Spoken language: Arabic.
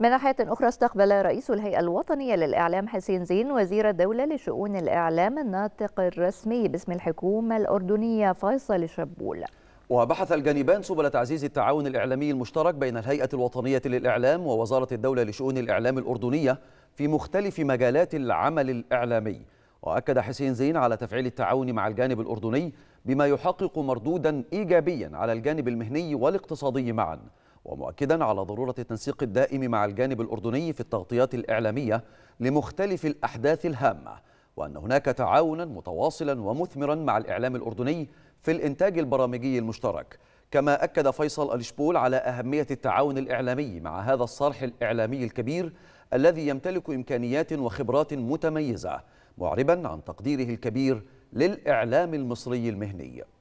من ناحية أخرى استقبل رئيس الهيئة الوطنية للإعلام حسين زين وزير الدولة لشؤون الإعلام الناطق الرسمي باسم الحكومة الأردنية فيصل شبول وبحث الجانبان سبل تعزيز التعاون الإعلامي المشترك بين الهيئة الوطنية للإعلام ووزارة الدولة لشؤون الإعلام الأردنية في مختلف مجالات العمل الإعلامي وأكد حسين زين على تفعيل التعاون مع الجانب الأردني بما يحقق مردودا إيجابيا على الجانب المهني والاقتصادي معاً ومؤكدا على ضرورة التنسيق الدائم مع الجانب الأردني في التغطيات الإعلامية لمختلف الأحداث الهامة وأن هناك تعاونا متواصلا ومثمرا مع الإعلام الأردني في الإنتاج البرامجي المشترك كما أكد فيصل الشبول على أهمية التعاون الإعلامي مع هذا الصرح الإعلامي الكبير الذي يمتلك إمكانيات وخبرات متميزة معربا عن تقديره الكبير للإعلام المصري المهني